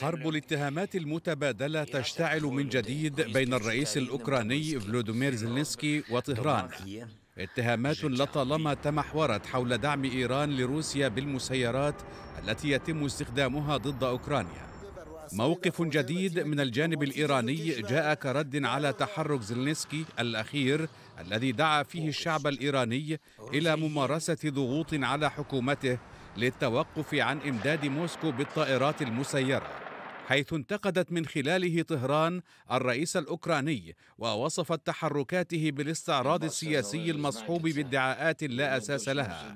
حرب الاتهامات المتبادلة تشتعل من جديد بين الرئيس الأوكراني فلوديمير زيلينسكي وطهران اتهامات لطالما تمحورت حول دعم إيران لروسيا بالمسيرات التي يتم استخدامها ضد أوكرانيا موقف جديد من الجانب الإيراني جاء كرد على تحرك زيلينسكي الأخير الذي دعا فيه الشعب الإيراني إلى ممارسة ضغوط على حكومته للتوقف عن إمداد موسكو بالطائرات المسيرة حيث انتقدت من خلاله طهران الرئيس الأوكراني ووصفت تحركاته بالاستعراض السياسي المصحوب بادعاءات لا أساس لها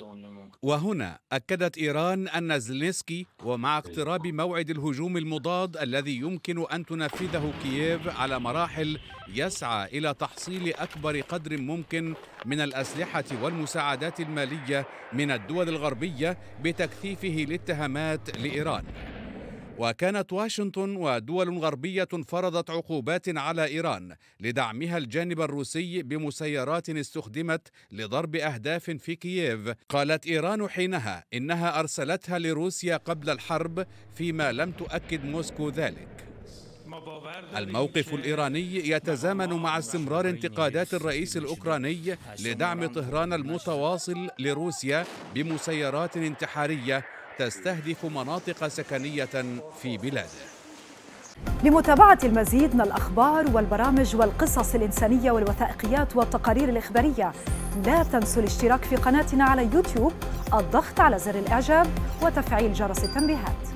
وهنا أكدت إيران أن زلنسكي ومع اقتراب موعد الهجوم المضاد الذي يمكن أن تنفذه كييف على مراحل يسعى إلى تحصيل أكبر قدر ممكن من الأسلحة والمساعدات المالية من الدول الغربية بتكثيفه الاتهامات لإيران وكانت واشنطن ودول غربية فرضت عقوبات على إيران لدعمها الجانب الروسي بمسيرات استخدمت لضرب أهداف في كييف قالت إيران حينها إنها أرسلتها لروسيا قبل الحرب فيما لم تؤكد موسكو ذلك الموقف الإيراني يتزامن مع استمرار انتقادات الرئيس الأوكراني لدعم طهران المتواصل لروسيا بمسيرات انتحارية تستهدف مناطق سكنية في بلاده لمتابعة المزيد من الأخبار والبرامج والقصص الإنسانية والوثائقيات والتقارير الإخبارية لا تنسوا الاشتراك في قناتنا على يوتيوب الضغط على زر الإعجاب وتفعيل جرس التنبيهات